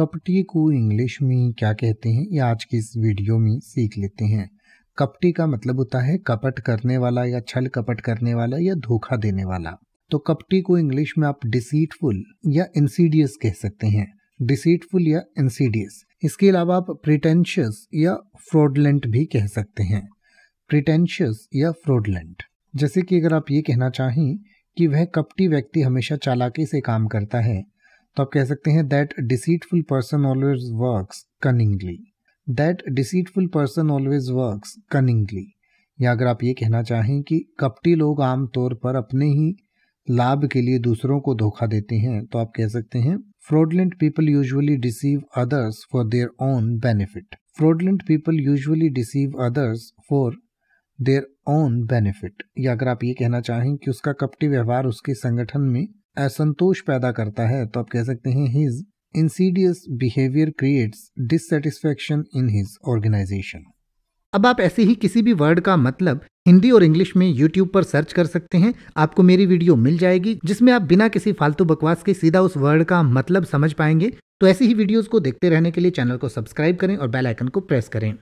कपटी को इंग्लिश में क्या कहते हैं ये आज की इस वीडियो में सीख लेते हैं कपटी का मतलब होता है कपट करने वाला या छल कपट करने वाला या धोखा देने वाला तो कपटी को इंग्लिश में आप डिसीटफुल या इंसीडियस कह सकते हैं डिसीटफुल या इंसीडियस इसके अलावा आप प्रिटेंशियस या फ्रॉडलेंट भी कह सकते हैं प्रिटेंशियस या फ्रॉडलेंट जैसे कि अगर आप ये कहना चाहें कि वह कपटी व्यक्ति हमेशा चालाकी से काम करता है तो आप कह सकते हैं that deceitful person always work cunningly that deceitful person always work cunningly या अगर आप ये कहना चाहें कि कपटी लोग आमतौर पर अपने ही लाभ के लिए दूसरों को धोखा देते हैं तो आप कह सकते हैं fraudulent people usually deceive others for their own benefit fraudulent people usually deceive others for their own benefit या अगर आप ये कहना चाहें कि उसका कपटी व्यवहार उसके संगठन में असंतोष पैदा करता है तो आप कह सकते हैं his insidious behaviour creates dissatisfaction in his organisation अब आप ऐसे ही किसी भी वर्ड का मतलब हिंदी और इंग्लिश में YouTube पर सर्च कर सकते हैं आपको मेरी वीडियो मिल जाएगी जिसमें आप बिना किसी फालतू बकवास के सीधा उस वर्ड का मतलब समझ पाएंगे तो ऐसी ही वीडियोस को देखते रहने के लिए चैनल को सब्सक्राइब करें और बेल आइकन को प्रेस करें